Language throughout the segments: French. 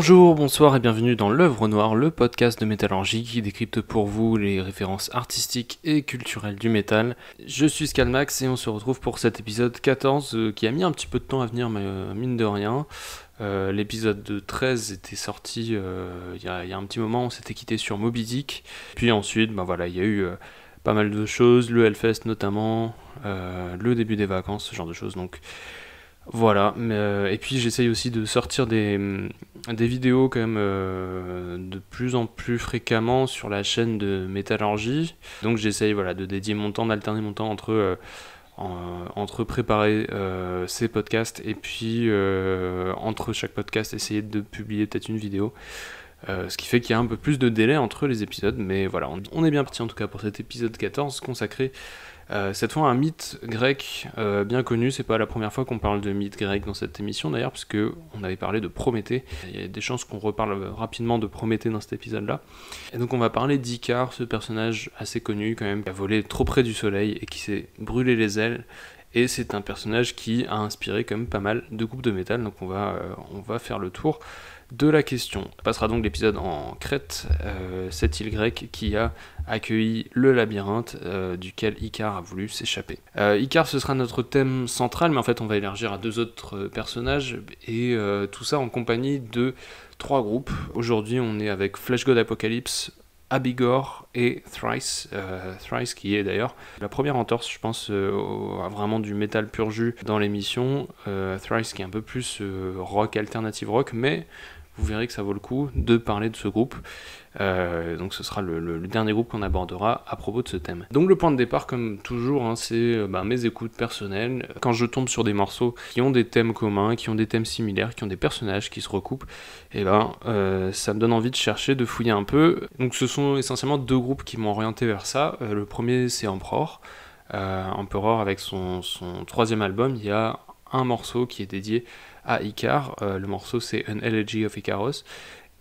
Bonjour, bonsoir et bienvenue dans l'œuvre noire, le podcast de métallurgie qui décrypte pour vous les références artistiques et culturelles du métal. Je suis Scalmax et on se retrouve pour cet épisode 14 euh, qui a mis un petit peu de temps à venir, mais euh, mine de rien. Euh, l'épisode 13 était sorti il y, a un petit moment, on s'était quitté sur Moby Dick. Puis ensuite, bah voilà, il y a eu pas mal de choses, le Hellfest notamment, le début des vacances, ce genre de choses. Donc voilà, euh, et puis j'essaye aussi de sortir des, mm, des vidéos quand même euh, de plus en plus fréquemment sur la chaîne de Métallurgie. Donc j'essaye voilà, de dédier mon temps, d'alterner mon temps entre, euh, entre préparer ces podcasts et puis entre chaque podcast essayer de publier peut-être une vidéo. ce qui fait qu'il y a un peu plus de délai entre les épisodes, mais voilà, on, on est bien parti en tout cas pour cet épisode 14 consacré euh, cette fois, un mythe grec euh, bien connu. C'est pas la première fois qu'on parle de mythe grec dans cette émission d'ailleurs, puisque on avait parlé de Prométhée. Il y a des chances qu'on reparle rapidement de Prométhée dans cet épisode-là. Et donc, on va parler d'Icar, ce personnage assez connu quand même, qui a volé trop près du soleil et qui s'est brûlé les ailes et c'est un personnage qui a inspiré quand même pas mal de groupes de métal, donc on va, euh, on va faire le tour de la question. passera donc l'épisode en Crète, euh, cette île grecque qui a accueilli le labyrinthe euh, duquel Icar a voulu s'échapper. Euh, Icar ce sera notre thème central, mais en fait on va élargir à deux autres personnages et euh, tout ça en compagnie de trois groupes. Aujourd'hui on est avec Flash God Apocalypse, Abigor et Thrice, Thrice qui est d'ailleurs la première entorse, je pense, à vraiment du métal pur jus dans l'émission. Thrice qui est un peu plus rock, alternative rock, mais vous verrez que ça vaut le coup de parler de ce groupe. Euh, donc ce sera le, dernier groupe qu'on abordera à propos de ce thème. Donc le point de départ, comme toujours, hein, c'est euh, bah, mes écoutes personnelles. Quand je tombe sur des morceaux qui ont des thèmes communs, qui ont des thèmes similaires, qui ont des personnages qui se recoupent, et eh ben euh, ça me donne envie de chercher, de fouiller un peu. Donc ce sont essentiellement deux groupes qui m'ont orienté vers ça. le premier c'est Emperor. Emperor avec son, son troisième album, il y a un morceau qui est dédié à Icar. Euh, le morceau c'est An Elegy of Icarus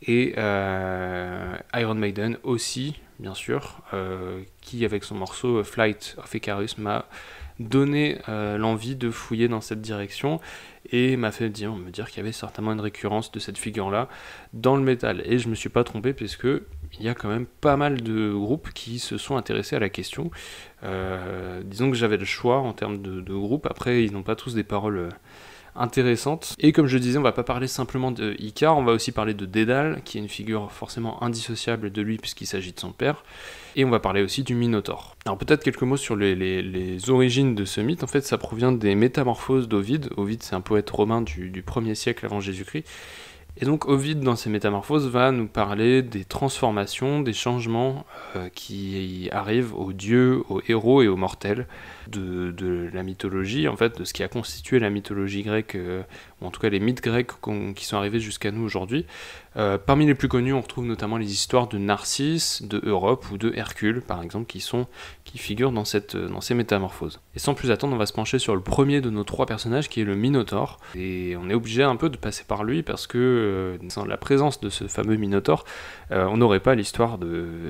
Et euh, Iron Maiden aussi, bien sûr, euh, qui avec son morceau Flight of Icarus m'a donné l'envie de fouiller dans cette direction et m'a fait dire, me dire qu'il y avait certainement une récurrence de cette figure-là dans le métal. Et je ne me suis pas trompé puisque il y a quand même pas mal de groupes qui se sont intéressés à la question. disons que j'avais le choix en termes de, groupes. Après, ils n'ont pas tous des paroles intéressante. Et comme je disais, on va pas parler simplement de Icar, on va aussi parler de Dédale, qui est une figure forcément indissociable de lui puisqu'il s'agit de son père. Et on va parler aussi du Minotaure. Alors peut-être quelques mots sur les, origines de ce mythe. En fait, ça provient des métamorphoses d'Ovide. Ovide, c'est un poète romain du, du 1er siècle avant Jésus-Christ. Et donc Ovide, dans ses métamorphoses, va nous parler des transformations, des changements euh, qui arrivent aux dieux, aux héros et aux mortels de, la mythologie, en fait, de ce qui a constitué la mythologie grecque, euh, ou en tout cas les mythes grecs qui sont arrivés jusqu'à nous aujourd'hui. Euh, parmi les plus connus, on retrouve notamment les histoires de Narcisse, de Europe ou de Hercule, par exemple, qui, sont, qui figurent dans, cette, euh, dans ces métamorphoses. Et sans plus attendre, on va se pencher sur le premier de nos trois personnages, qui est le Minotaure. Et on est obligé un peu de passer par lui, parce que sans la présence de ce fameux Minotaure, on n'aurait pas l'histoire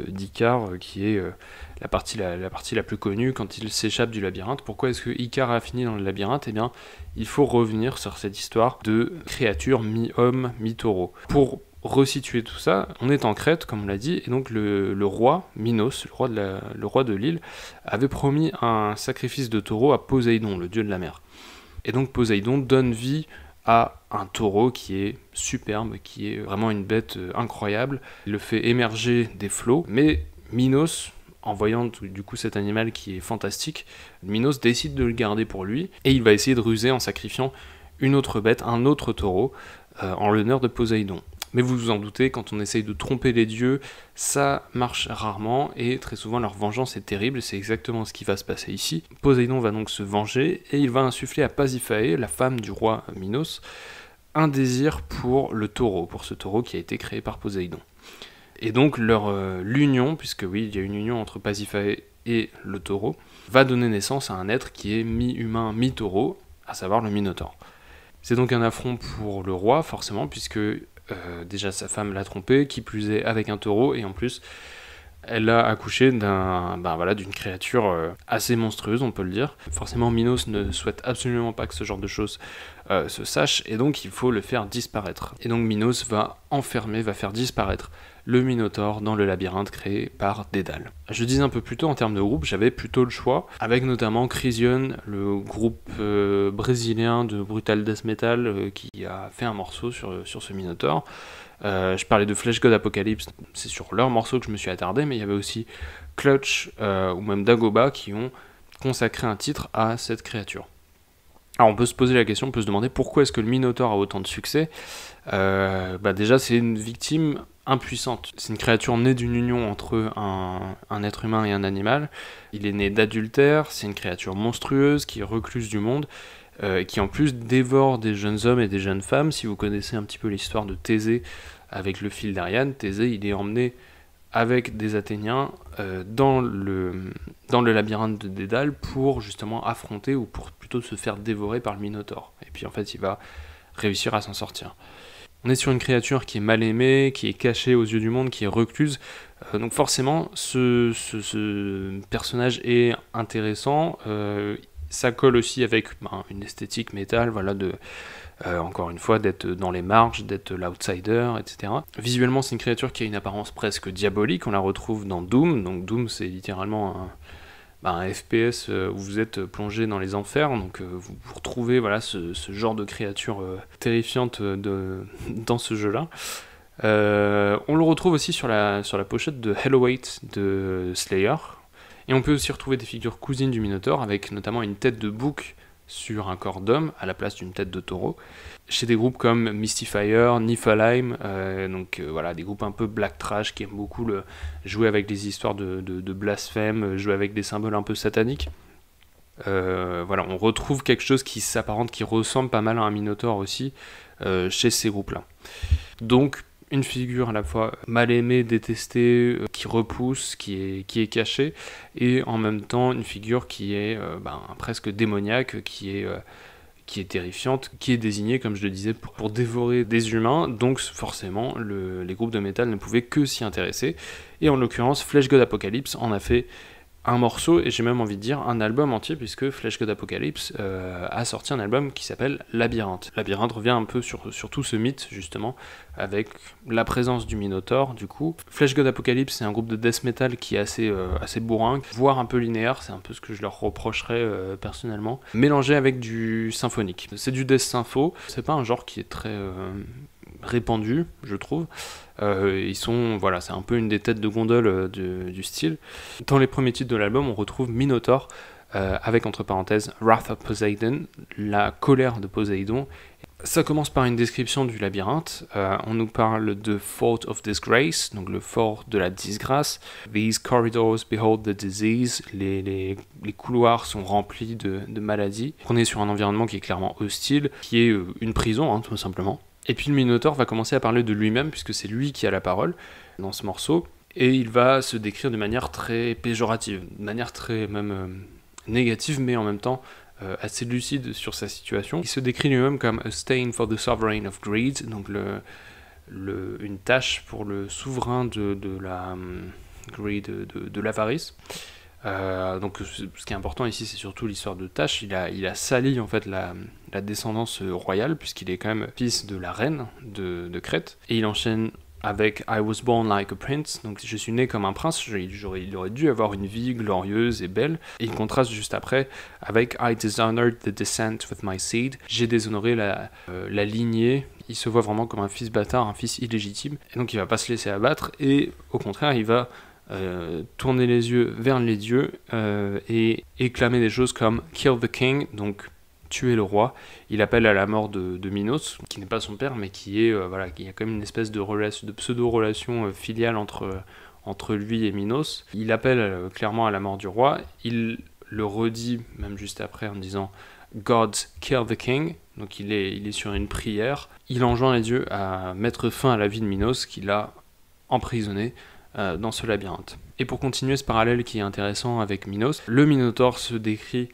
d'Icare, qui est la partie la, partie la plus connue quand il s'échappe du labyrinthe. Pourquoi est-ce que Icar a fini dans le labyrinthe Eh bien, il faut revenir sur cette histoire de créature mi-homme, mi-taureau. Pour resituer tout ça, on est en Crète, comme on l'a dit, et donc le, roi Minos, le roi de le roi de l'île, avait promis un sacrifice de taureau à Poséidon, le dieu de la mer. Et donc Poséidon donne vie à un taureau qui est superbe, qui est vraiment une bête euh, incroyable. Il le fait émerger des flots, mais Minos en voyant du coup cet animal qui est fantastique, Minos décide de le garder pour lui et il va essayer de ruser en sacrifiant une autre bête, un autre taureau, euh, en l'honneur de Poséidon. Mais vous vous en doutez, quand on essaye de tromper les dieux, ça marche rarement et très souvent leur vengeance est terrible, c'est exactement ce qui va se passer ici. Poséidon va donc se venger et il va insuffler à Pasiphae, la femme du roi Minos, un désir pour le taureau, pour ce taureau qui a été créé par Poséidon. Et donc leur euh, l'union, puisque oui, il y a une union entre Pasiphae et le taureau, va donner naissance à un être qui est mi-humain, mi-taureau, à savoir le Minotaure. C'est donc un affront pour le roi, forcément, puisque euh, déjà sa femme l'a trompé, qui plus est avec un taureau, et en plus, elle a accouché d'un, ben voilà, d'une créature euh, assez monstrueuse, on peut le dire. Forcément, Minos ne souhaite absolument pas que ce genre de choses se sache, et donc il faut le faire disparaître. Et donc Minos va enfermer, va faire disparaître le Minotaure dans le labyrinthe créé par Dédale. Je disais un peu plus tôt en termes de groupe, j'avais plutôt le choix, avec notamment Crision, le groupe euh, brésilien de Brutal Death Metal euh, qui a fait un morceau sur, euh, sur ce Minotaur. je parlais de Flash God Apocalypse, c'est sur leur morceau que je me suis attardé, mais il y avait aussi Clutch ou même Dagoba qui ont consacré un titre à cette créature. Alors on peut se poser la question, on peut se demander pourquoi est-ce que le Minotaur a autant de succès bah Déjà c'est une victime impuissante. C'est une créature née d'une union entre un, être humain et un animal. Il est né d'adultère, c'est une créature monstrueuse qui est recluse du monde, euh, qui en plus dévore des jeunes hommes et des jeunes femmes. Si vous connaissez un petit peu l'histoire de Thésée avec le fil d'Ariane, Thésée, il est emmené avec des Athéniens euh, dans, le, dans le labyrinthe de Dédale pour justement affronter ou pour plutôt se faire dévorer par le Minotaure. Et puis en fait, il va réussir à s'en sortir. On est sur une créature qui est mal aimée, qui est cachée aux yeux du monde, qui est recluse. Euh, donc forcément, ce, personnage est intéressant. Euh, ça colle aussi avec ben, une esthétique métal, voilà, de, euh, encore une fois, d'être dans les marges, d'être l'outsider, etc. Visuellement, c'est une créature qui a une apparence presque diabolique. On la retrouve dans Doom. Donc Doom, c'est littéralement un bah, un FPS euh, où vous êtes plongé dans les enfers, donc euh, vous, retrouvez voilà, ce, genre de créature euh, terrifiante dans ce jeu-là. on le retrouve aussi sur la, sur la pochette de Hellowait de Slayer. Et on peut aussi retrouver des figures cousines du Minotaur, avec notamment une tête de bouc sur un corps d'homme à la place d'une tête de taureau. Chez des groupes comme Mystifier, Niflheim, euh, donc euh, voilà, des groupes un peu black trash qui aiment beaucoup jouer avec des histoires de, blasphème, jouer avec des symboles un peu sataniques. Euh, voilà, on retrouve quelque chose qui s'apparente, qui ressemble pas mal à un Minotaur aussi chez ces groupes-là. Donc une figure à la fois mal aimée, détestée, euh, qui repousse, qui est, qui est cachée, et en même temps une figure qui est euh, ben, presque démoniaque, qui est, euh, qui est terrifiante, qui est désignée, comme je le disais, pour, dévorer des humains, donc forcément les groupes de métal ne pouvaient que s'y intéresser, et en l'occurrence Flash God Apocalypse en a fait un morceau, et j'ai même envie de dire un album entier, puisque Flash God Apocalypse euh, a sorti un album qui s'appelle Labyrinthe. Labyrinthe revient un peu sur, tout ce mythe, justement, avec la présence du Minotaur, du coup. Flash God Apocalypse, c'est un groupe de death metal qui est assez, euh, assez bourrin, voire un peu linéaire, c'est un peu ce que je leur reprocherais euh, personnellement, mélangé avec du symphonique. C'est du death sympho, c'est pas un genre qui est très Répandu, je trouve. Euh, ils sont, voilà, c'est un peu une des têtes de gondole euh, du style. Dans les premiers titres de l'album, on retrouve Minotaur, euh, avec entre parenthèses Wrath of Poseidon, la colère de Poseidon. Ça commence par une description du labyrinthe. on nous parle de Fort of Disgrace, donc le fort de la disgrâce. These corridors behold the disease. Les, couloirs sont remplis de, maladies. On est sur un environnement qui est clairement hostile, qui est une prison, hein, tout simplement. Et puis le Minotaure va commencer à parler de lui-même, puisque c'est lui qui a la parole dans ce morceau, et il va se décrire de manière très péjorative, de manière très même euh, négative, mais en même temps euh, assez lucide sur sa situation. Il se décrit lui-même comme a stain for the sovereign of greed, donc une tâche pour le souverain de, la hum, greed, de l'avarice. Euh, donc ce qui est important ici, c'est surtout l'histoire de tâche Il a, il a sali en fait la, descendance euh, royale, puisqu'il est quand même fils de la reine de, Crète. Et il enchaîne avec I was born like a prince, donc je suis né comme un prince, J'aurais il aurait dû avoir une vie glorieuse et belle. Et il contraste juste après avec I dishonored the descent with my seed, j'ai déshonoré la, euh, la lignée il se voit vraiment comme un fils bâtard, un fils illégitime, et donc il va pas se laisser abattre, et au contraire, il va euh, tourner les yeux vers les dieux euh, et éclamer des choses comme Kill the King, donc tuer le roi. Il appelle à la mort de, Minos, qui n'est pas son père, mais qui est, euh, voilà, il y a quand même une espèce de, de pseudo-relation filiale entre, entre lui et Minos. Il appelle clairement à la mort du roi. Il le redit même juste après en disant God kill the king. Donc il est, il est sur une prière. Il enjoint les dieux à mettre fin à la vie de Minos qu'il a emprisonné euh, dans ce labyrinthe. Et pour continuer ce parallèle qui est intéressant avec Minos, le Minotaure se décrit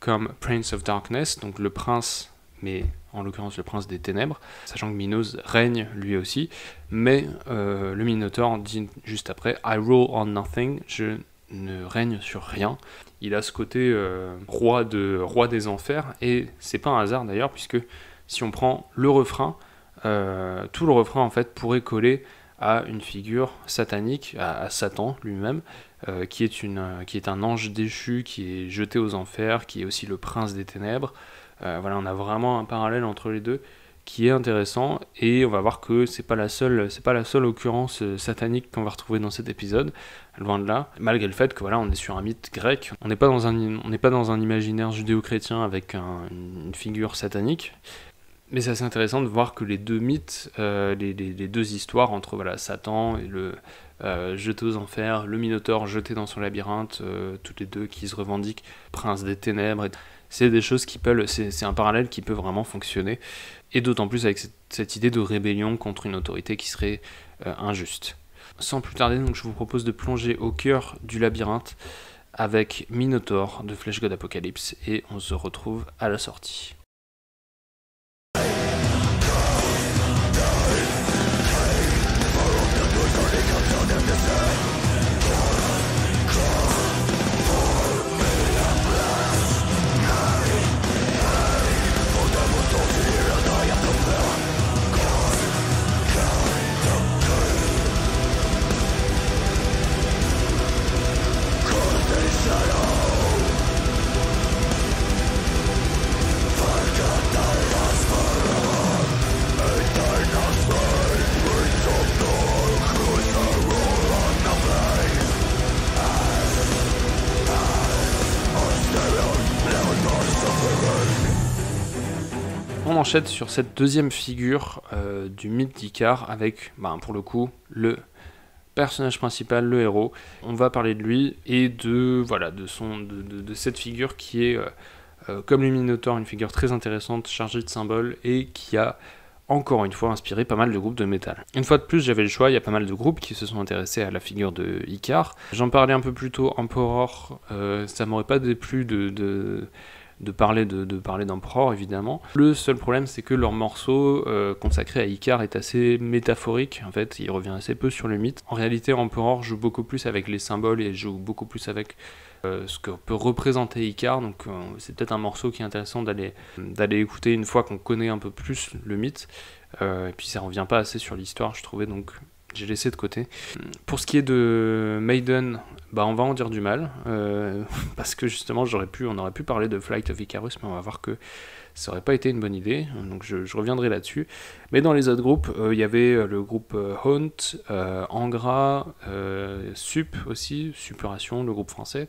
comme Prince of Darkness, donc le prince, mais en l'occurrence le prince des ténèbres, sachant que Minos règne lui aussi, mais euh, le Minotaure dit juste après I rule on nothing, je ne règne sur rien. Il a ce côté euh, roi, de, roi des enfers, et c'est pas un hasard d'ailleurs, puisque si on prend le refrain, tout le refrain en fait pourrait coller à une figure satanique, à, Satan lui-même, euh, qui, est une, qui est un ange déchu, qui est jeté aux enfers, qui est aussi le prince des ténèbres. Euh, voilà, on a vraiment un parallèle entre les deux qui est intéressant et on va voir que c'est pas la seule c'est pas la seule occurrence euh, satanique qu'on va retrouver dans cet épisode loin de là malgré le fait que voilà on est sur un mythe grec on n'est pas dans un on n'est pas dans un imaginaire judéo-chrétien avec une figure satanique mais c'est intéressant de voir que les deux mythes, euh, les, deux histoires entre voilà, Satan et le euh, jeté aux enfers, le Minotaure jeté dans son labyrinthe, euh, tous les deux qui se revendiquent prince des ténèbres, c'est des choses qui peuvent, c'est un parallèle qui peut vraiment fonctionner, et d'autant plus avec cette, idée de rébellion contre une autorité qui serait injuste. Sans plus tarder, donc, je vous propose de plonger au cœur du labyrinthe avec Minotaure de Flash God Apocalypse, et on se retrouve à la sortie. enchaîne sur cette deuxième figure euh, du mythe d'Icar avec, ben pour le coup, le personnage principal, le héros. On va parler de lui et de, voilà, de, son, de, cette figure qui est, euh, euh, comme le Minotaur, une figure très intéressante, chargée de symboles et qui a encore une fois inspiré pas mal de groupes de métal. Une fois de plus, j'avais le choix, il y a pas mal de groupes qui se sont intéressés à la figure de Icar. J'en parlais un peu plus tôt, Emperor, ça m'aurait pas déplu de, de parler de, parler évidemment. Le seul problème c'est que leur morceau euh, consacré à Icar est assez métaphorique en fait, il revient assez peu sur le mythe. En réalité, Empereur joue beaucoup plus avec les symboles et joue beaucoup plus avec euh, ce que peut représenter Icar. Donc euh, c'est peut-être un morceau qui est intéressant d'aller d'aller écouter une fois qu'on connaît un peu plus le mythe. et puis ça revient pas assez sur l'histoire, je trouvais donc j'ai laissé de côté. Pour ce qui est de Maiden, bah on va en dire du mal, euh, parce que justement j'aurais pu, on aurait pu parler de Flight of Icarus, mais on va voir que ça aurait pas été une bonne idée, donc je, reviendrai là-dessus. Mais dans les autres groupes, euh, il y avait euh, le groupe Haunt, euh, Angra, Sup aussi, Suppuration, le groupe français,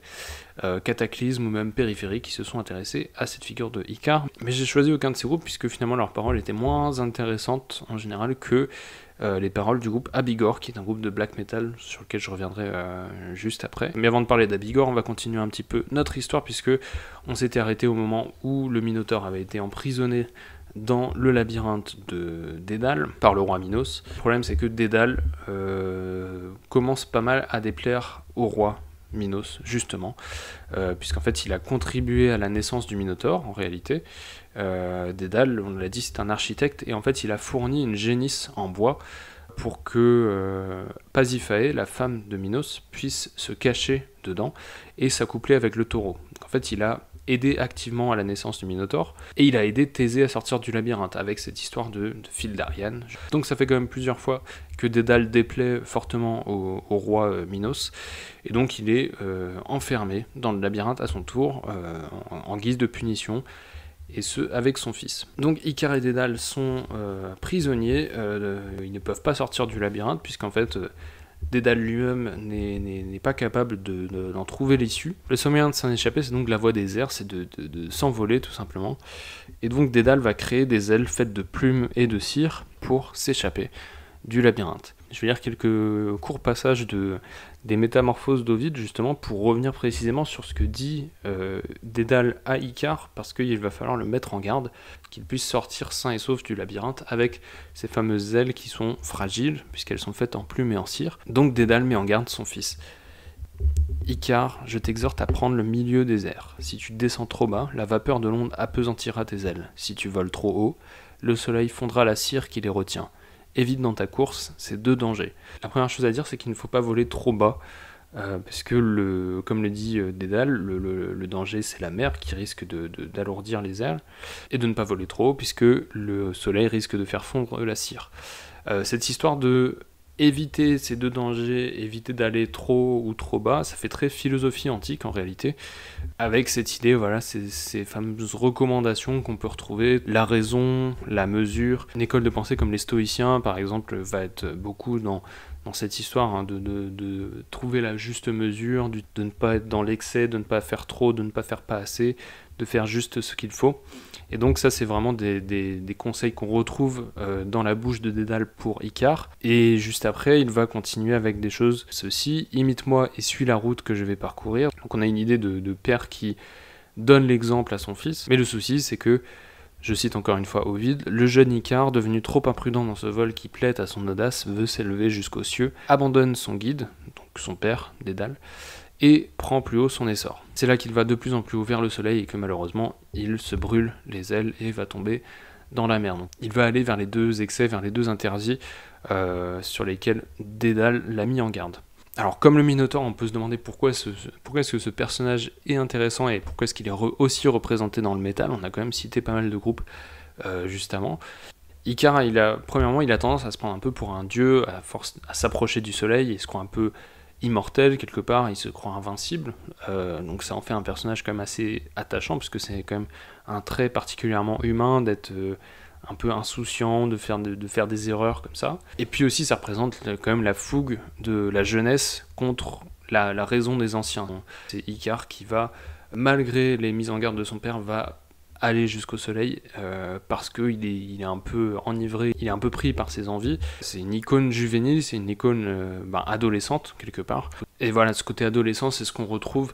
Cataclysme ou même Périphérie qui se sont intéressés à cette figure de Icar. Mais j'ai choisi aucun de ces groupes puisque finalement leurs paroles étaient moins intéressantes en général que euh, les paroles du groupe Abigor, qui est un groupe de black metal sur lequel je reviendrai euh, juste après. Mais avant de parler d'Abigor, on va continuer un petit peu notre histoire, puisque on s'était arrêté au moment où le Minotaur avait été emprisonné dans le labyrinthe de Dédale par le roi Minos. Le problème, c'est que Dédale euh, commence pas mal à déplaire au roi Minos, justement, puisqu'en fait il a contribué à la naissance du Minotaure en réalité, euh, Dédale, on l'a dit, c'est un architecte et en fait il a fourni une génisse en bois pour que euh, Pasiphae, la femme de Minos, puisse se cacher dedans et s'accoupler avec le taureau. en fait, il a aidé activement à la naissance du Minotaure et il a aidé Thésée à sortir du labyrinthe avec cette histoire de, fil d'Ariane. Donc ça fait quand même plusieurs fois que Dédale déplaît fortement au, roi euh, Minos et donc il est enfermé dans le labyrinthe à son tour en guise de punition et ce avec son fils. Donc Icar et Dédale sont euh, prisonniers, euh, ils ne peuvent pas sortir du labyrinthe puisqu'en fait euh, Dédale lui-même n'est pas capable d'en de, trouver l'issue. Le seul moyen de s'en échapper c'est donc la voie des airs, c'est de, de s'envoler tout simplement. Et donc Dédale va créer des ailes faites de plumes et de cire pour s'échapper du labyrinthe. Je vais lire quelques courts passages de, des métamorphoses d'Ovide, justement, pour revenir précisément sur ce que dit euh, Dédale à Icar, parce qu'il va falloir le mettre en garde, qu'il puisse sortir sain et sauf du labyrinthe avec ses fameuses ailes qui sont fragiles, puisqu'elles sont faites en plumes et en cire. Donc Dédale met en garde son fils. Icar, je t'exhorte à prendre le milieu des airs. Si tu descends trop bas, la vapeur de l'onde appesantira tes ailes. Si tu voles trop haut, le soleil fondra la cire qui les retient évite dans ta course ces deux dangers. La première chose à dire, c'est qu'il ne faut pas voler trop bas. Euh, puisque le, comme le dit euh, Dédale, le, danger c'est la mer qui risque d'alourdir les ailes et de ne pas voler trop puisque le soleil risque de faire fondre la cire. Euh, cette histoire de éviter ces deux dangers, éviter d'aller trop ou trop bas, ça fait très philosophie antique en réalité, avec cette idée, voilà, ces, fameuses recommandations qu'on peut retrouver, la raison, la mesure. Une école de pensée comme les stoïciens, par exemple, va être beaucoup dans, dans cette histoire hein, de, trouver la juste mesure, de ne pas être dans l'excès, de ne pas faire trop, de ne pas faire pas assez, de faire juste ce qu'il faut. Et donc ça, c'est vraiment des, conseils qu'on retrouve euh, dans la bouche de Dédale pour Icar. Et juste après, il va continuer avec des choses ceci imite-moi et suis la route que je vais parcourir. Donc on a une idée de, père qui donne l'exemple à son fils. Mais le souci, c'est que je cite encore une fois Ovid, le jeune Icare, devenu trop imprudent dans ce vol qui plaît à son audace, veut s'élever jusqu'aux cieux, abandonne son guide, donc son père, Dédale, et prend plus haut son essor. C'est là qu'il va de plus en plus haut vers le soleil et que malheureusement il se brûle les ailes et va tomber dans la mer. il va aller vers les deux excès, vers les deux interdits euh, sur lesquels Dédale l'a mis en garde. Alors comme le Minotaure, on peut se demander pourquoi, ce, pourquoi est-ce que ce personnage est intéressant et pourquoi est-ce qu'il est aussi représenté dans le métal. On a quand même cité pas mal de groupes euh, justement. Icar, il a, premièrement, il a tendance à se prendre un peu pour un dieu, à, à s'approcher du soleil et se croit un peu immortel quelque part, il se croit invincible. Euh, donc ça en fait un personnage quand même assez attachant, puisque c'est quand même un trait particulièrement humain d'être euh, un peu insouciant, de faire, faire des erreurs comme ça. Et puis aussi ça représente quand même la fougue de la jeunesse contre la, la raison des anciens. C'est Icar qui va, malgré les mises en garde de son père, va aller jusqu'au soleil euh, parce parce qu'il est, il est un peu enivré, il est un peu pris par ses envies. C'est une icône juvénile, c'est une icône euh, ben, adolescente quelque part. Et voilà, ce côté adolescent, c'est ce qu'on retrouve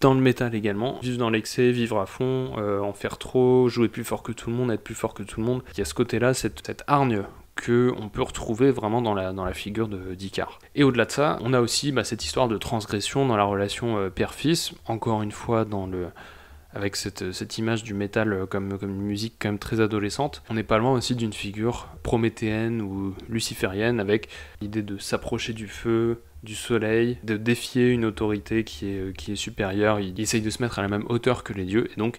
dans le métal également. Vivre dans l'excès, vivre à fond, euh, en faire trop, jouer plus fort que tout le monde, être plus fort que tout le monde. Il y a ce côté-là, cette, cette hargne qu'on peut retrouver vraiment dans la, dans la figure de Et au-delà de ça, on a aussi bah, cette histoire de transgression dans la relation père-fils, encore une fois dans le avec cette, image du métal comme, comme une musique quand même très adolescente. On n'est pas loin aussi d'une figure prométhéenne ou luciférienne avec l'idée de s'approcher du feu, du soleil, de défier une autorité qui est, euh, qui est supérieure. Il, il essaye de se mettre à la même hauteur que les dieux et donc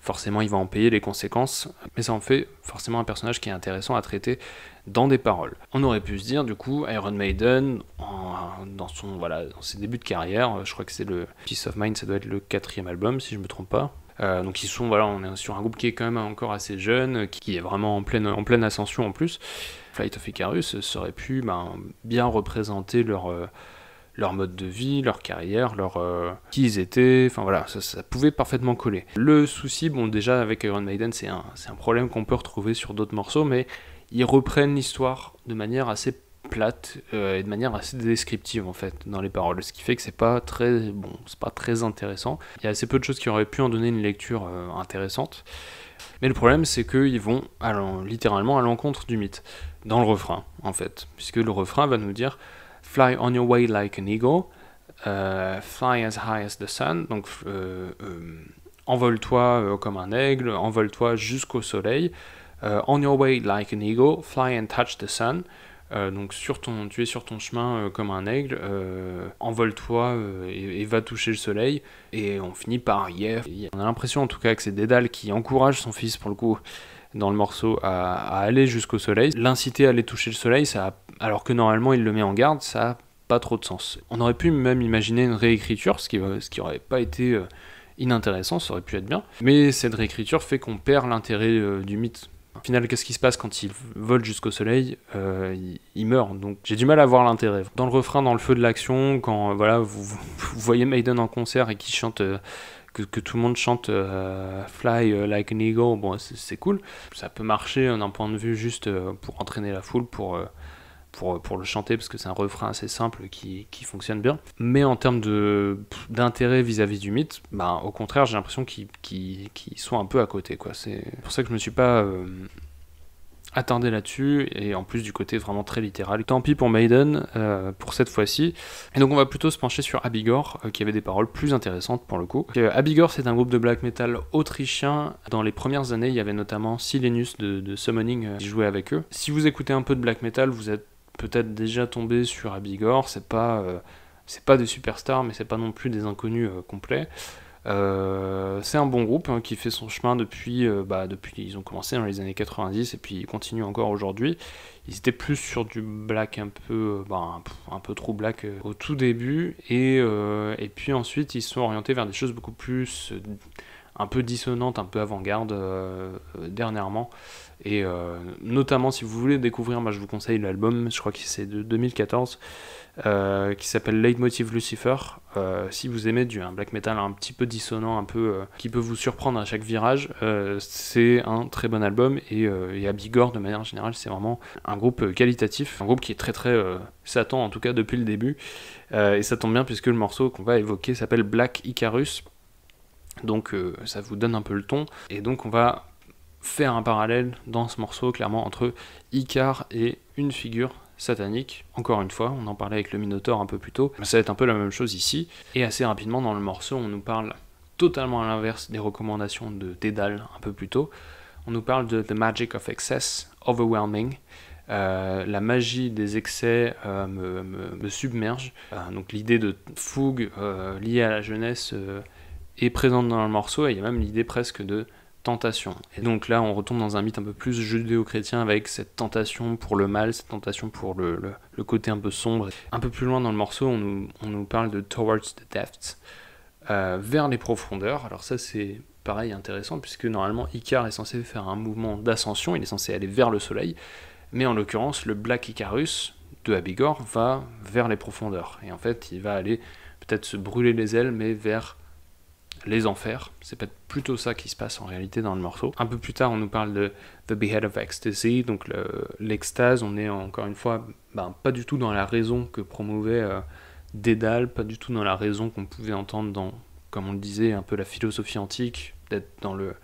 forcément il va en payer les conséquences, mais ça en fait forcément un personnage qui est intéressant à traiter dans des paroles. On aurait pu se dire, du coup, Iron Maiden, dans, son, voilà, dans ses débuts de carrière, euh, je crois que c'est le Peace of Mind, ça doit être le quatrième album, si je me trompe pas. Euh, donc ils sont, voilà, on est sur un groupe qui est quand même encore assez jeune, qui est vraiment en pleine, en pleine ascension en plus. Flight of Icarus euh, aurait pu ben, bien représenter leur, leur mode de vie, leur carrière, leur, qui ils étaient, enfin voilà, ça, pouvait parfaitement coller. Le souci, bon déjà avec Iron Maiden, c'est un, un problème qu'on peut retrouver sur d'autres morceaux, mais ils reprennent l'histoire de manière assez plate euh, et de manière assez descriptive en fait dans les paroles, ce qui fait que c'est pas très bon, c'est pas très intéressant. Il y a assez peu de choses qui auraient pu en donner une lecture euh, intéressante. Mais le problème, c'est qu'ils vont littéralement à l'encontre du mythe, dans le refrain, en fait. Puisque le refrain va nous dire Fly on your way like an eagle, euh, fly as high as the sun, donc envole-toi comme un aigle, envole-toi jusqu'au soleil. Euh, on your way like an eagle, fly and touch the sun. Euh, donc sur ton, tu es sur ton chemin euh, comme un aigle, envole-toi et, va toucher le soleil. Et on finit par Yeah. On a l'impression en tout cas que c'est Dédale qui encourage son fils pour le coup dans le morceau à, aller jusqu'au soleil. L'inciter à aller toucher le soleil, ça alors que normalement il le met en garde, ça a pas trop de sens. On aurait pu même imaginer une réécriture, ce qui, ce qui pas été inintéressant, ça aurait pu être bien. Mais cette réécriture fait qu'on perd l'intérêt du mythe. Au final, qu'est-ce qui se passe quand il vole jusqu'au soleil euh, il, meurt, donc j'ai du mal à voir l'intérêt. Dans le refrain, dans le feu de l'action, quand voilà, vous, voyez Maiden en concert et qui chante... Euh, que, tout le monde chante euh, Fly Like an Eagle, bon, c'est cool. Ça peut marcher d'un point de vue juste pour entraîner la foule, pour pour, pour le chanter, parce que c'est un refrain assez simple qui, qui fonctionne bien. Mais en termes d'intérêt vis-à-vis du mythe, ben, au contraire, j'ai l'impression qu'ils sont un peu à côté. C'est pour ça que je me suis pas... Euh, là-dessus, et en plus du côté vraiment très littéral. Tant pis pour Maiden, euh, pour cette fois-ci. Et donc on va plutôt se pencher sur Abigor, euh, qui avait des paroles plus intéressantes pour le coup. Euh, Abigor, c'est un groupe de black metal autrichien. Dans les premières années, il y avait notamment Silenus de, de Summoning qui jouait avec eux. Si vous écoutez un peu de black metal, vous êtes peut-être déjà tombé sur Abigor, c'est pas, euh, c'est pas des superstars, mais c'est pas non plus des inconnus euh, complets. Euh, c'est un bon groupe hein, qui fait son chemin depuis, bah, depuis ils ont commencé dans les années 90 et puis ils continuent encore aujourd'hui. Ils étaient plus sur du black un peu, bah, un, peu trop black au tout début et, et puis ensuite ils sont orientés vers des choses beaucoup plus un peu dissonante, un peu avant-garde euh, euh, dernièrement. Et euh, notamment, si vous voulez découvrir, moi je vous conseille l'album, je crois que c'est de 2014, qui s'appelle Leitmotiv Lucifer. si vous aimez du un black metal un petit peu dissonant, un peu qui peut vous surprendre à chaque virage, c'est un très bon album. Et, à Bigorre, de manière générale, c'est vraiment un groupe qualitatif, un groupe qui est très très Satan, en tout cas depuis le début. et ça tombe bien puisque le morceau qu'on va évoquer s'appelle Black Icarus. Donc euh, ça vous donne un peu le ton. Et donc on va faire un parallèle dans ce morceau clairement entre Icar et une figure satanique. Encore une fois, on en parlait avec le Minotaur un peu plus tôt. Ça va être un peu la même chose ici. Et assez rapidement dans le morceau, on nous parle totalement à l'inverse des recommandations de Dédale un peu plus tôt. On nous parle de The Magic of Excess, Overwhelming. Euh, la magie des excès euh, me, me, submerge. donc l'idée de fougue liée à la jeunesse est présente dans le morceau et il y a même l'idée presque de tentation. Et donc là, on retombe dans un mythe un peu plus judéo-chrétien avec cette tentation pour le mal, cette tentation pour le, côté un peu sombre. Un peu plus loin dans le morceau, on nous, parle de Towards the Depths, euh, vers les profondeurs. Alors ça, c'est pareil intéressant puisque normalement Icar est censé faire un mouvement d'ascension, il est censé aller vers le soleil, mais en l'occurrence, le Black Icarus de Abigor va vers les profondeurs. Et en fait, il va aller peut-être se brûler les ailes, mais vers les enfers. C'est peut-être plutôt ça qui se passe en réalité dans le morceau. Un peu plus tard, on nous parle de The Behead of Ecstasy, donc l'extase. on est encore une fois ben, pas du tout dans la raison que promouvait euh, Dédale, pas du tout dans la raison qu'on pouvait entendre dans, comme on le disait, un peu la philosophie antique, d'être dans le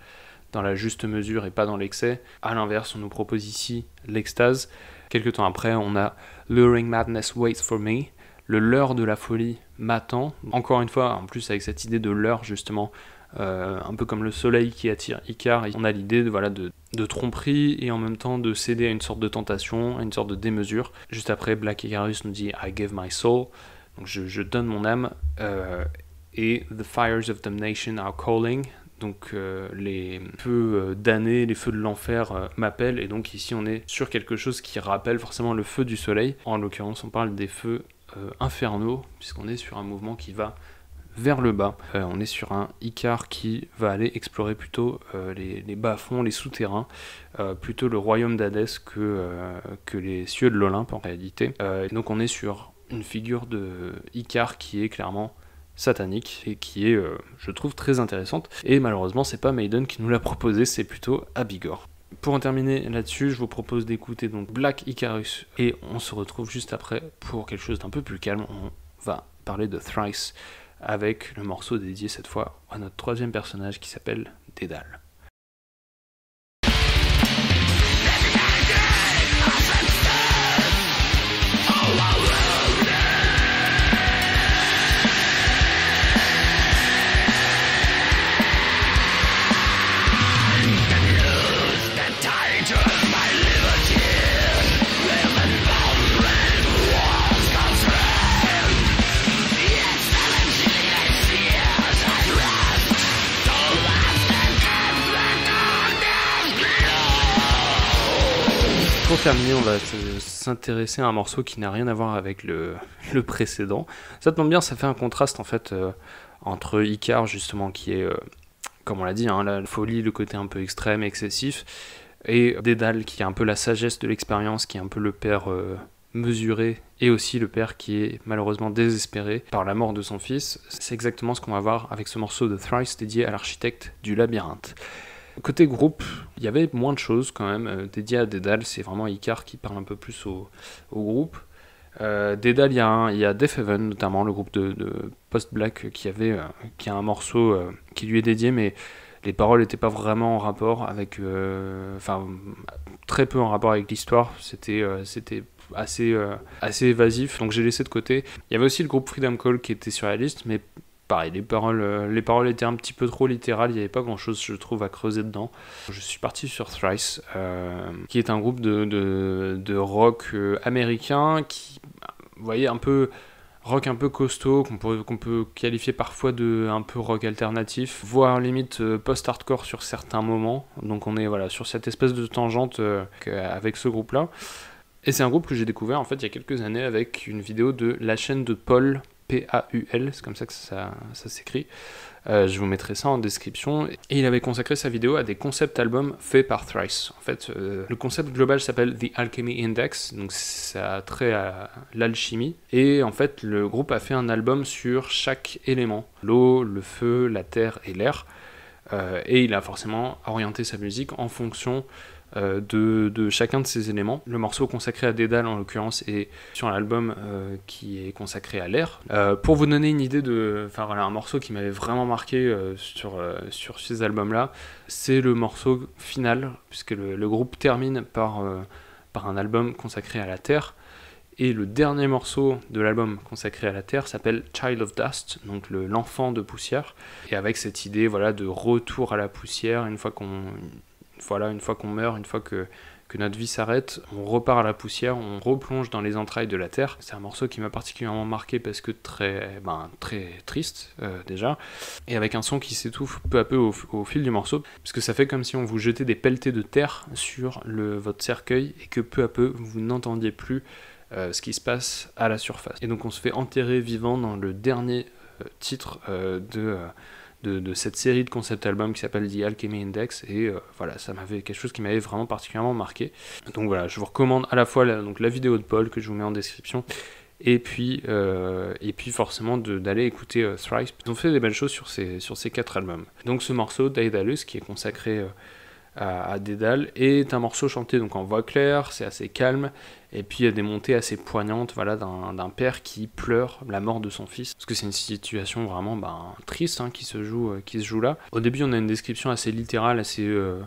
dans la juste mesure et pas dans l'excès. À l'inverse, on nous propose ici l'extase. Quelques temps après, on a Luring Madness Waits for Me, le leurre de la folie m'attend. Encore une fois, en plus avec cette idée de l'heure justement, euh, un peu comme le soleil qui attire Icar, on a l'idée de, voilà, de, tromperie et en même temps de céder à une sorte de tentation, à une sorte de démesure. Juste après, Black Icarus nous dit I give my soul, donc je, donne mon âme, euh, et The fires of damnation are calling. Donc euh, les feux damnés, les feux de l'enfer m'appellent, et donc ici on est sur quelque chose qui rappelle forcément le feu du soleil. En l'occurrence on parle des feux euh, inferno puisqu'on est sur un mouvement qui va vers le bas. Euh, on est sur un Icar qui va aller explorer plutôt euh, les, bas-fonds, les souterrains, plutôt le royaume d'Hadès que, que les cieux de l'Olympe en réalité. donc on est sur une figure de Icar qui est clairement satanique et qui est, je trouve, très intéressante. Et malheureusement, c'est pas Maiden qui nous l'a proposé, c'est plutôt Abigor. Pour en terminer là-dessus, je vous propose d'écouter donc Black Icarus et on se retrouve juste après pour quelque chose d'un peu plus calme. On va parler de Thrice avec le morceau dédié cette fois à notre troisième personnage qui s'appelle Dédale. on va s'intéresser à un morceau qui n'a rien à voir avec le, le, précédent. Ça tombe bien, ça fait un contraste en fait euh, entre Icar justement qui est, euh, comme on l'a dit, hein, la folie, le côté un peu extrême, excessif, et Dédale qui est un peu la sagesse de l'expérience, qui est un peu le père euh, mesuré et aussi le père qui est malheureusement désespéré par la mort de son fils. C'est exactement ce qu'on va voir avec ce morceau de Thrice dédié à l'architecte du labyrinthe. Côté groupe, il y avait moins de choses quand même. Euh, dédié à Dédale, c'est vraiment Icar qui parle un peu plus au, groupe. Euh, il y, a y a Death Heaven, notamment le groupe de, Post-Black, qui, avait, euh, qui a un morceau euh, qui lui est dédié, mais les paroles n'étaient pas vraiment en rapport avec. Enfin, très peu en rapport avec l'histoire. C'était. c'était assez, assez évasif, donc j'ai laissé de côté. Il y avait aussi le groupe Freedom Call qui était sur la liste, mais pareil, les paroles, euh, les paroles étaient un petit peu trop littérales, il n'y avait pas grand-chose, je trouve, à creuser dedans. Je suis parti sur Thrice, euh, qui est un groupe de, rock euh, américain qui, vous voyez, un peu rock un peu costaud, qu'on peut, peut, qualifier parfois de un peu rock alternatif, voire limite post-hardcore sur certains moments. Donc on est voilà, sur cette espèce de tangente avec ce groupe-là. Et c'est un groupe que j'ai découvert en fait il y a quelques années avec une vidéo de la chaîne de Paul p c'est comme ça que ça, s'écrit. Euh, je vous mettrai ça en description. Et il avait consacré sa vidéo à des concepts albums faits par Thrice. En fait, euh, le concept global s'appelle The Alchemy Index, donc ça a trait à l'alchimie. Et en fait, le groupe a fait un album sur chaque élément l'eau, le feu, la terre et l'air. Euh, et il a forcément orienté sa musique en fonction euh, de, chacun de ces éléments. Le morceau consacré à Dédale en l'occurrence est sur l'album euh, qui est consacré à l'air. Euh, pour vous donner une idée de, enfin voilà, un morceau qui m'avait vraiment marqué sur, sur ces albums-là, c'est le morceau final, puisque le, groupe termine par, par un album consacré à la Terre. Et le dernier morceau de l'album consacré à la Terre s'appelle Child of Dust, donc l'enfant de poussière. Et avec cette idée voilà, de retour à la poussière, une fois qu'on voilà, une fois qu'on meurt, une fois que, que notre vie s'arrête, on repart à la poussière, on replonge dans les entrailles de la Terre. C'est un morceau qui m'a particulièrement marqué parce que très, ben, très triste euh, déjà, et avec un son qui s'étouffe peu à peu au, fil du morceau, parce que ça fait comme si on vous jetait des pelletées de terre sur le, votre cercueil et que peu à peu vous n'entendiez plus euh, ce qui se passe à la surface. Et donc on se fait enterrer vivant dans le dernier euh, titre de de, cette série de concept albums qui s'appelle The Alchemy Index. Et euh, voilà, ça m'avait quelque chose qui m'avait vraiment particulièrement marqué. Donc voilà, je vous recommande à la fois la, donc, la vidéo de Paul que je vous mets en description. Et puis, euh, et puis forcément d'aller écouter euh, Thrice. Ils ont fait des belles choses sur ces, sur ces quatre albums. Donc ce morceau, Daedalus, qui est consacré à, Dédale, est un morceau chanté donc en voix claire, c'est assez calme, et puis il y a des montées assez poignantes voilà, d'un père qui pleure la mort de son fils, parce que c'est une situation vraiment ben, triste hein, qui, se joue, euh, qui se joue là. Au début, on a une description assez littérale, assez euh,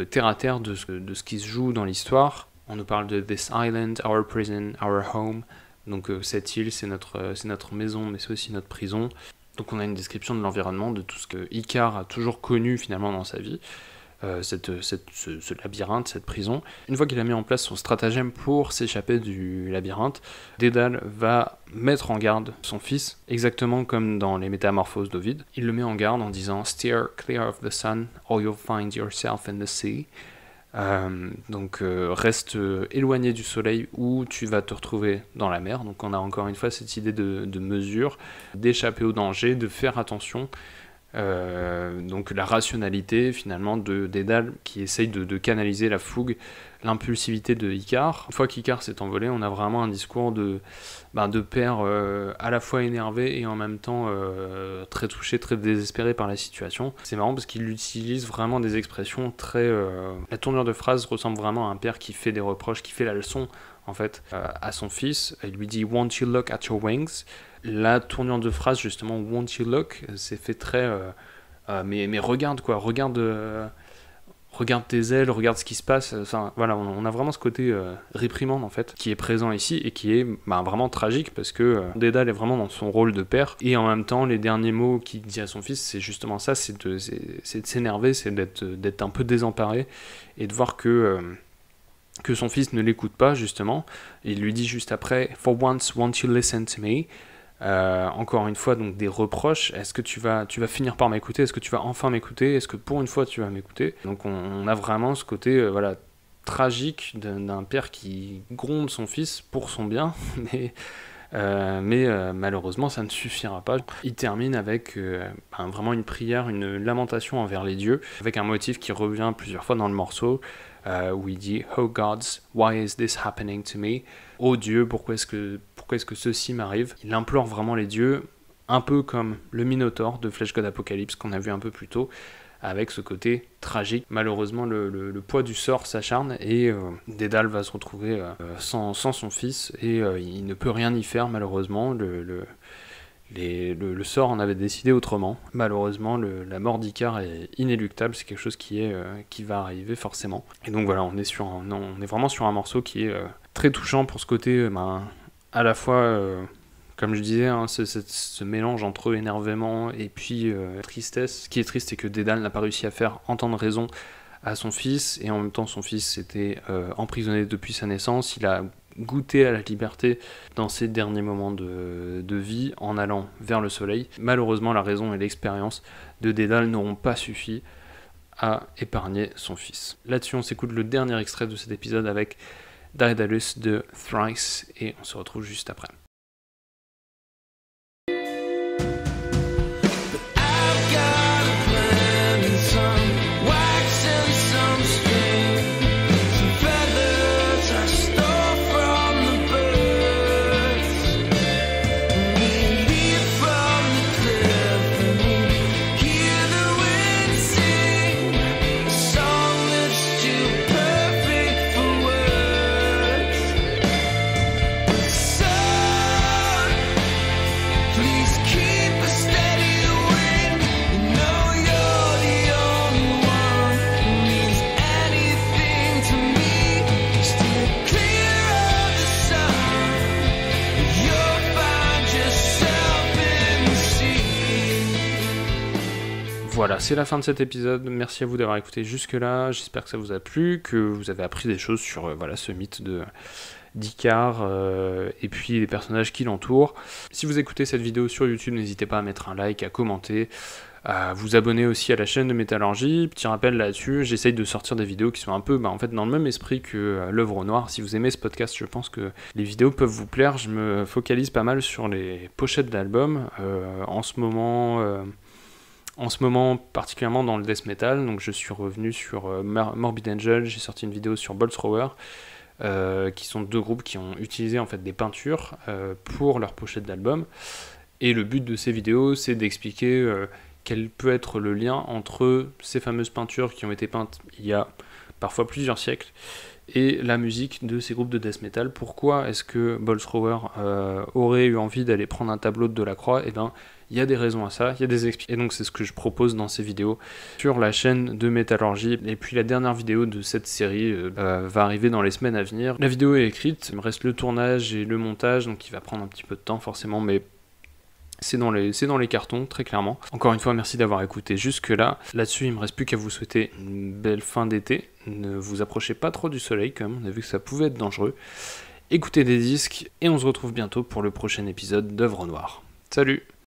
euh, terre à terre de ce, qui se joue dans l'histoire. On nous parle de This Island, Our Prison, Our Home. Donc cette île, c'est notre, c'est notre maison, mais c'est aussi notre prison. Donc on a une description de l'environnement, de tout ce que Icar a toujours connu finalement dans sa vie. Euh, cette, ce, labyrinthe, cette prison. Une fois qu'il a mis en place son stratagème pour s'échapper du labyrinthe, Dédale va mettre en garde son fils, exactement comme dans les métamorphoses d'Ovid. Il le met en garde en disant Steer clear of the sun, or you'll find yourself in the sea. Euh, donc euh, reste éloigné du soleil ou tu vas te retrouver dans la mer. Donc on a encore une fois cette idée de, de mesure, d'échapper au danger, de faire attention. Euh, donc la rationalité finalement de Dédale qui essaye de, canaliser la fougue, l'impulsivité de Icar. Une fois qu'Icar s'est envolé, on a vraiment un discours de, ben, de père euh, à la fois énervé et en même temps euh, très touché, très désespéré par la situation. C'est marrant parce qu'il utilise vraiment des expressions très... La tournure de phrase ressemble vraiment à un père qui fait des reproches, qui fait la leçon en fait à son fils. Il lui dit « Won't you look at your wings ?» la tournure de phrase, justement, Won't You Look, c'est fait très. Euh, euh, mais, mais regarde quoi, regarde euh, regarde tes ailes, regarde ce qui se passe. Enfin, voilà, on, a vraiment ce côté réprimant, en fait qui est présent ici et qui est bah, vraiment tragique parce que Dédale est vraiment dans son rôle de père et en même temps les derniers mots qu'il dit à son fils c'est justement ça, c'est de s'énerver, c'est d'être un peu désemparé et de voir que que son fils ne l'écoute pas justement. Il lui dit juste après For once, won't you listen to me? Euh, encore une fois, donc des reproches. Est-ce que tu vas, tu vas finir par m'écouter Est-ce que tu vas enfin m'écouter Est-ce que pour une fois tu vas m'écouter Donc on, a vraiment ce côté, euh, voilà, tragique d'un père qui gronde son fils pour son bien, mais, euh, mais malheureusement ça ne suffira pas. Il termine avec ben, vraiment une prière, une lamentation envers les dieux, avec un motif qui revient plusieurs fois dans le morceau, où il dit ⁇ Oh gods, why is this happening to me ?⁇ Oh Dieu, pourquoi est-ce que pourquoi est-ce que ceci m'arrive Il implore vraiment les dieux, un peu comme le Minotaure de Flèche God Apocalypse qu'on a vu un peu plus tôt, avec ce côté tragique. Malheureusement, le, poids du sort s'acharne et euh, Dédale va se retrouver euh, sans, son fils et euh, il ne peut rien y faire malheureusement. Le, sort en avait décidé autrement. Malheureusement, la mort d'Icar est inéluctable, c'est quelque chose qui, est, qui va arriver forcément. Et donc voilà, on est, sur on est vraiment sur un morceau qui est très touchant pour ce côté ben, à la fois, euh, comme je disais, hein, ce, mélange entre énervement et puis euh, tristesse. Ce qui est triste, c'est que Dédale n'a pas réussi à faire entendre raison à son fils, et en même temps, son fils était euh, emprisonné depuis sa naissance. Il a goûté à la liberté dans ses derniers moments de, de vie en allant vers le soleil. Malheureusement, la raison et l'expérience de Dédale n'auront pas suffi à épargner son fils. Là-dessus, on s'écoute le dernier extrait de cet épisode avec Daedalus de Thrice et on se retrouve juste après. c'est la fin de cet épisode. Merci à vous d'avoir écouté jusque-là. J'espère que ça vous a plu, que vous avez appris des choses sur euh, voilà, ce mythe de d'Icar euh, et puis les personnages qui l'entourent. Si vous écoutez cette vidéo sur YouTube, n'hésitez pas à mettre un like, à commenter, à vous abonner aussi à la chaîne de Métallurgie. Petit rappel là-dessus, j'essaye de sortir des vidéos qui sont un peu bah, en fait dans le même esprit que euh, l'œuvre au noir. Si vous aimez ce podcast, je pense que les vidéos peuvent vous plaire. Je me focalise pas mal sur les pochettes d'albums. en ce moment en ce moment, particulièrement dans le death metal, donc je suis revenu sur euh, Morbid Angel, j'ai sorti une vidéo sur Bolt Thrower, euh, qui sont deux groupes qui ont utilisé en fait des peintures euh, pour leur pochette d'album. Et le but de ces vidéos, c'est d'expliquer quel peut être le lien entre ces fameuses peintures qui ont été peintes il y a parfois plusieurs siècles et la musique de ces groupes de death metal. Pourquoi est-ce que Bolstrower euh, aurait eu envie d'aller prendre un tableau de Delacroix Eh bien, il y a des raisons à ça, il y a des explications. Et donc, c'est ce que je propose dans ces vidéos sur la chaîne de Métallurgie. Et puis, la dernière vidéo de cette série euh, bah, va arriver dans les semaines à venir. La vidéo est écrite, il me reste le tournage et le montage, donc il va prendre un petit peu de temps forcément, mais c'est dans, les, dans les cartons, très clairement. Encore une fois, merci d'avoir écouté jusque-là. Là-dessus, il me reste plus qu'à vous souhaiter une belle fin d'été ne vous approchez pas trop du soleil comme on a vu que ça pouvait être dangereux. Écoutez des disques et on se retrouve bientôt pour le prochain épisode d'œuvre noir Salut